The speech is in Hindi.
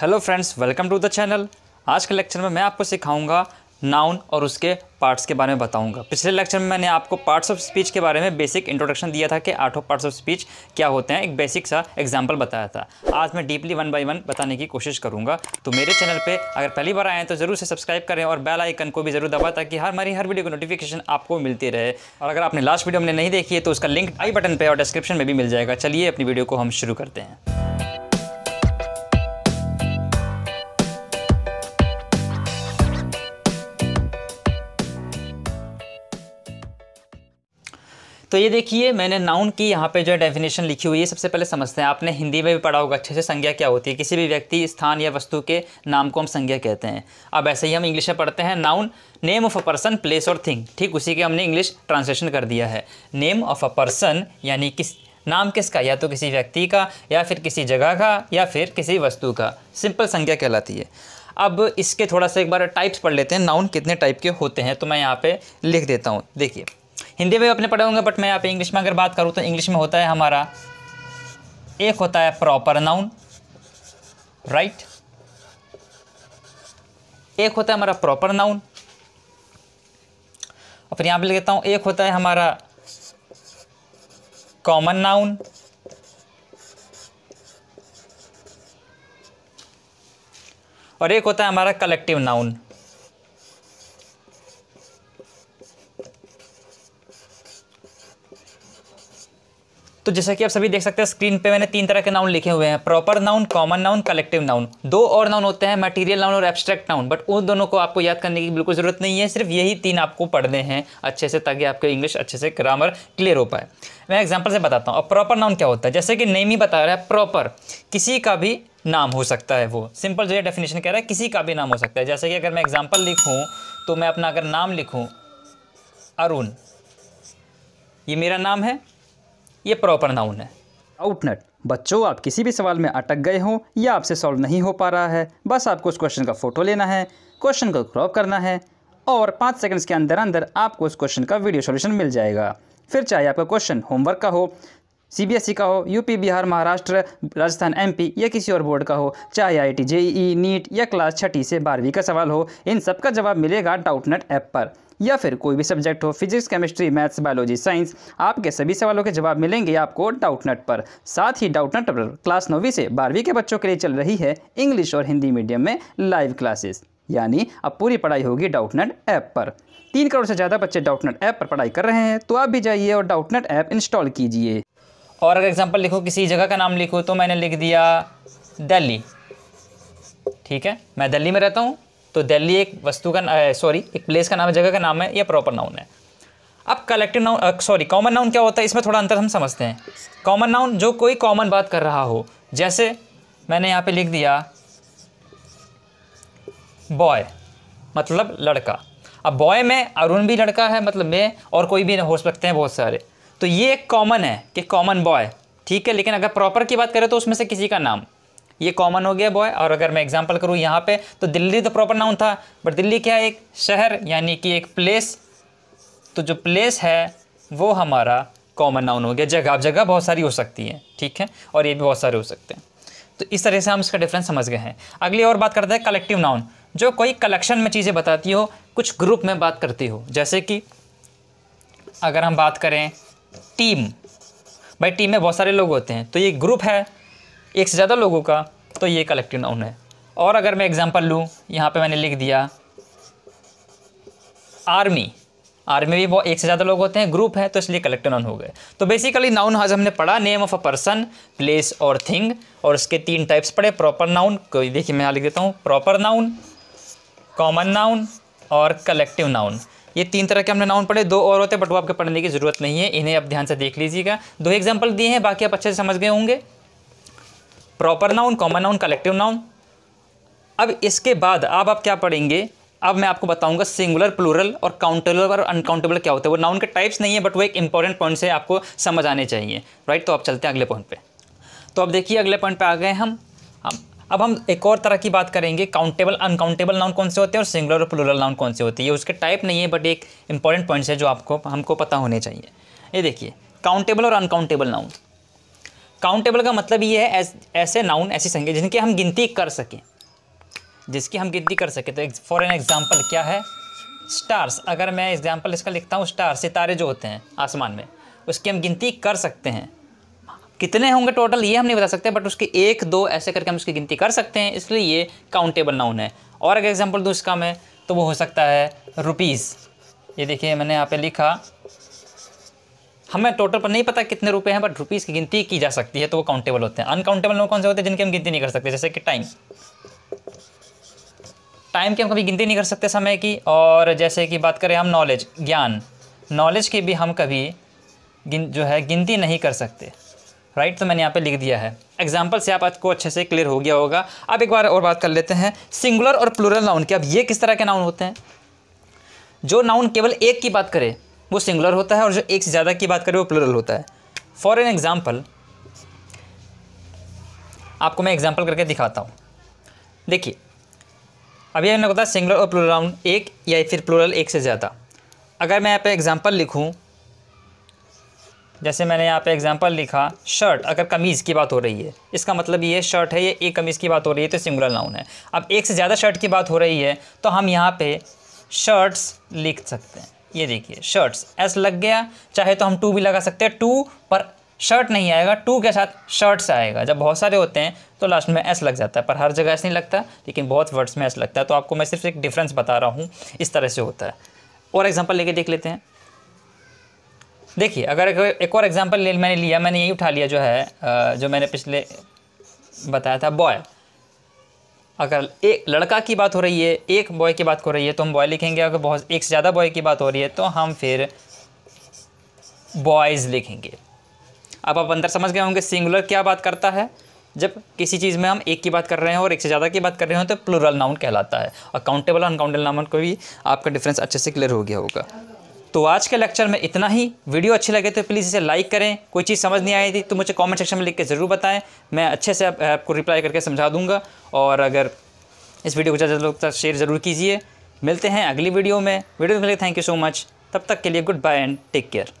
Hello friends welcome to the channel आज के लेक्चर में मैं आपको सिखाऊंगा नाउन और उसके पार्ट्स के बारे में बताऊंगा पिछले लेक्चर में मैंने आपको पार्ट्स ऑफ स्पीच के बारे में बेसिक इंट्रोडक्शन दिया था कि आठों पार्ट्स ऑफ स्पीच क्या होते हैं एक बेसिक सा एग्जांपल बताया था आज मैं डीपली वन बाय वन बताने की कोशिश करूंगा तो मेरे चैनल पे अगर पहली बार आए हैं तो ज़रूर से सब्सक्राइब करें और बेल आइकन को भी जरूर दबा ताकि हर हमारी हर वीडियो की नोटिफिकेशन आपको मिलती रहे और अगर आपने लास्ट वीडियो हमने नहीं देखी है तो उसका लिंक आई बटन पर और डिस्क्रिप्शन में भी मिल जाएगा चलिए अपनी वीडियो को हम शुरू करते हैं तो ये देखिए मैंने नाउन की यहाँ पे जो है डेफिनेशन लिखी हुई है सबसे पहले समझते हैं आपने हिंदी में भी पढ़ा होगा अच्छे से संज्ञा क्या होती है किसी भी व्यक्ति स्थान या वस्तु के नाम को हम संज्ञा कहते हैं अब ऐसे ही हम इंग्लिश में पढ़ते हैं noun name of a person place और थिंग ठीक उसी के हमने इंग्लिश ट्रांसलेशन कर दिया है नेम ऑफ अ पर्सन यानी किस नाम किसका या तो किसी व्यक्ति का या फिर किसी जगह का या फिर किसी वस्तु का सिंपल संज्ञा कहलाती है अब इसके थोड़ा सा एक बार टाइप्स पढ़ लेते हैं नाउन कितने टाइप के होते हैं तो मैं यहाँ पे लिख देता हूँ देखिए हिंदी में अपने पढ़े होंगे बट मैं यहाँ पे इंग्लिश में अगर बात करूँ तो इंग्लिश में होता है हमारा एक होता है प्रॉपर नाउन राइट एक होता है हमारा प्रॉपर नाउन और फिर यहाँ लिख देता हूँ एक होता है हमारा कॉमन नाउन और एक होता है हमारा कलेक्टिव नाउन जैसा कि आप सभी देख सकते हैं स्क्रीन पे मैंने तीन तरह के नाउन लिखे हुए हैं proper noun common noun collective noun दो और नाउन होते हैं मटेरियल नाउन और एब्स्ट्रैक्ट नाउन बट उन दोनों को आपको याद करने की बिल्कुल ज़रूरत नहीं है सिर्फ यही तीन आपको पढ़ने हैं अच्छे से ताकि आपके इंग्लिश अच्छे से ग्रामर क्लियर हो पाए मैं एग्जाम्पल से बताता हूँ प्रॉपर नाउन क्या होता है जैसे कि नेम ही बता रहा है प्रॉपर किसी का भी नाम हो सकता है वो सिंपल जो ये डेफिनेशन कह रहा है किसी का भी नाम हो सकता है जैसे कि अगर मैं एग्जाम्पल लिखूँ तो मैं अपना अगर नाम लिखूँ अरुण ये मेरा नाम है ये प्रॉपर नाउन है आउटनेट बच्चों आप किसी भी सवाल में अटक गए हो या आपसे सॉल्व नहीं हो पा रहा है बस आपको उस क्वेश्चन का फ़ोटो लेना है क्वेश्चन को क्रॉप करना है और पाँच सेकंड्स के अंदर अंदर आपको उस क्वेश्चन का वीडियो सॉल्यूशन मिल जाएगा फिर चाहे आपका क्वेश्चन होमवर्क का हो सीबीएसई का हो यूपी बिहार महाराष्ट्र राजस्थान एमपी या किसी और बोर्ड का हो चाहे आई टी ई नीट या क्लास छठी से बारहवीं का सवाल हो इन सबका जवाब मिलेगा डाउटनेट ऐप पर या फिर कोई भी सब्जेक्ट हो physics chemistry maths biology science आपके सभी सवालों के जवाब मिलेंगे आपको डाउटनेट पर साथ ही डाउटनेट पर क्लास नौवीं से बारहवीं के बच्चों के लिए चल रही है इंग्लिश और हिंदी मीडियम में लाइव क्लासेस यानी अब पूरी पढ़ाई होगी डाउटनेट ऐप पर तीन करोड़ से ज़्यादा बच्चे डाउटनेट ऐप पर पढ़ाई कर रहे हैं तो आप भी जाइए और डाउटनेट ऐप इंस्टॉल कीजिए और अगर एग्ज़ाम्पल लिखो किसी जगह का नाम लिखो तो मैंने लिख दिया दिल्ली ठीक है मैं दिल्ली में रहता हूँ तो दिल्ली एक वस्तु का सॉरी एक प्लेस का नाम है जगह का नाम है या प्रॉपर नाउन है अब collective noun sorry common noun क्या होता है इसमें थोड़ा अंतर हम समझते हैं कॉमन नाउन जो कोई कॉमन बात कर रहा हो जैसे मैंने यहाँ पे लिख दिया बॉय मतलब लड़का अब बॉय में अरुण भी लड़का है मतलब मैं और कोई भी हो सकते हैं बहुत सारे तो ये एक कॉमन है कि कॉमन बॉय ठीक है लेकिन अगर प्रॉपर की बात करें तो उसमें से किसी का नाम ये कॉमन हो गया बॉय और अगर मैं एग्जांपल करूँ यहाँ पे तो दिल्ली तो प्रॉपर नाउन था बट दिल्ली क्या है एक शहर यानी कि एक प्लेस तो जो प्लेस है वो हमारा कॉमन नाउन हो गया जगह जगह बहुत सारी हो सकती है ठीक है और ये भी बहुत सारे हो सकते हैं तो इस तरह से हम इसका डिफरेंस समझ गए हैं अगली और बात करते हैं कलेक्टिव नाउन जो कोई कलेक्शन में चीज़ें बताती हो कुछ ग्रुप में बात करती हो जैसे कि अगर हम बात करें टीम भाई टीम में बहुत सारे लोग होते हैं तो ये ग्रुप है एक से ज़्यादा लोगों का तो ये कलेक्टिव नाउन है और अगर मैं एग्ज़ाम्पल लूँ यहाँ पे मैंने लिख दिया आर्मी आर्मी भी बहुत एक से ज़्यादा लोग होते हैं ग्रुप है तो इसलिए कलेक्टिव नाउन हो गए तो बेसिकली नाउन आज हमने पढ़ा name of a person place और थिंग और इसके तीन टाइप्स पढ़े प्रॉपर नाउन देखिए मैं यहाँ लिख देता हूँ प्रॉपर नाउन कॉमन नाउन और कलेक्टिव नाउन ये तीन तरह के हमने नाउन पढ़े दो और होते हैं बट वो आपके पढ़ने की ज़रूरत नहीं है इन्हें आप ध्यान से देख लीजिएगा दो एग्जाम्पल दिए हैं बाकी आप अच्छे से समझ गए होंगे proper noun common noun collective noun अब इसके बाद अब आप क्या पढ़ेंगे अब मैं आपको बताऊंगा सिंगुलर प्लूरल और काउंटेबल और अनकाउंटेबल क्या होता है वो नाउन के टाइप्स नहीं है बट वो एक इंपॉर्टेंट पॉइंट से आपको समझ आने चाहिए राइट तो आप चलते हैं अगले पॉइंट पे तो अब देखिए अगले पॉइंट पे आ गए हम अब हम एक और तरह की बात करेंगे काउंटेबल अनकाउंटेबल नाउन कौन से होते हैं और सिंगुलर और प्लूरल नाउन कौन से हैं ये उसके टाइप नहीं है बट एक इंपॉर्टेंट पॉइंट्स है जो आपको हमको पता होने चाहिए ये देखिए काउंटेबल और अनकाउंटेबल नाउन काउंटेबल का मतलब ये है ऐस, ऐसे नाउन ऐसी संख्या जिनकी हम गिनती कर सकें जिसकी हम गिनती कर सकें तो फॉर एन एग्जाम्पल क्या है स्टार्स अगर मैं एग्जाम्पल इसका लिखता हूँ स्टार सितारे जो होते हैं आसमान में उसकी हम गिनती कर सकते हैं कितने होंगे टोटल ये हम नहीं बता सकते बट उसके एक दो ऐसे करके हम उसकी गिनती कर सकते हैं इसलिए ये काउंटेबल नाउन है और अगर एग्जाम्पल दूँ इसका मैं तो वो हो सकता है रुपीज़ ये देखिए मैंने यहाँ पे लिखा हमें टोटल पर नहीं पता कितने रुपए हैं बट रुपीज़ की गिनती की जा सकती है तो वो काउंटेबल होते हैं अनकाउंटेबल नंबर कौन से होते हैं जिनकी हम गिनती नहीं कर सकते जैसे कि टाइम टाइम की हम कभी गिनती नहीं कर सकते समय की और जैसे कि बात करें हम नॉलेज ज्ञान नॉलेज की भी हम कभी गिन जो है गिनती नहीं कर सकते राइट right? तो मैंने यहाँ पे लिख दिया है एग्जाम्पल से आप आपको अच्छे से क्लियर हो गया होगा अब एक बार और बात कर लेते हैं सिंगुलर और प्लूरल नाउन के अब ये किस तरह के नाउन होते हैं जो नाउन केवल एक की बात करे वो सिंगुलर होता है और जो एक से ज़्यादा की बात करे वो प्लूरल होता है फॉर एन एग्ज़ाम्पल आपको मैं एग्जाम्पल करके दिखाता हूँ देखिए अभी हमने बताया सिंगुलर और प्लूरल नाउन एक या फिर प्लूरल एक से ज़्यादा अगर मैं यहाँ पर एग्जाम्पल लिखूँ जैसे मैंने यहाँ पे एग्जांपल लिखा शर्ट अगर कमीज़ की बात हो रही है इसका मतलब ये शर्ट है ये एक कमीज़ की बात हो रही है तो सिंगुलर नाउन है अब एक से ज़्यादा शर्ट की बात हो रही है तो हम यहाँ पे शर्ट्स लिख सकते हैं ये देखिए शर्ट्स एस लग गया चाहे तो हम टू भी लगा सकते हैं टू पर शर्ट नहीं आएगा टू के साथ शर्ट्स आएगा जब बहुत सारे होते हैं तो लास्ट में एस लग जाता है पर हर जगह ऐसा नहीं लगता लेकिन बहुत वर्ड्स में एस लगता है तो आपको मैं सिर्फ एक डिफ्रेंस बता रहा हूँ इस तरह से होता है और एग्जाम्पल लेके देख लेते हैं देखिए अगर एक और एग्जांपल ले मैंने लिया मैंने यही उठा लिया जो है जो मैंने पिछले बताया था बॉय अगर एक लड़का की बात हो रही है एक बॉय की बात हो रही है तो हम बॉय लिखेंगे अगर बहुत एक से ज़्यादा बॉय की बात हो रही है तो हम फिर बॉयज़ लिखेंगे अब आप अंदर समझ गए होंगे सिंगुलर क्या बात करता है जब किसी चीज़ में हम एक की बात कर रहे हैं और एक से ज़्यादा की बात कर रहे हैं तो प्लूरल नाउन कहलाता है और काउंटेबल और अनकाउंटेबल नाउन को भी आपका डिफरेंस अच्छे से क्लियर हो गया होगा तो आज के लेक्चर में इतना ही वीडियो अच्छी लगे तो प्लीज़ इसे लाइक करें कोई चीज़ समझ नहीं आई थी तो मुझे कमेंट सेक्शन में लिख के ज़रूर बताएं मैं अच्छे से आप, आपको रिप्लाई करके समझा दूंगा और अगर इस वीडियो को ज़्यादा लोग शेयर ज़रूर कीजिए मिलते हैं अगली वीडियो में वीडियो के लिए थैंक यू सो मच तब तक के लिए goodbye and take care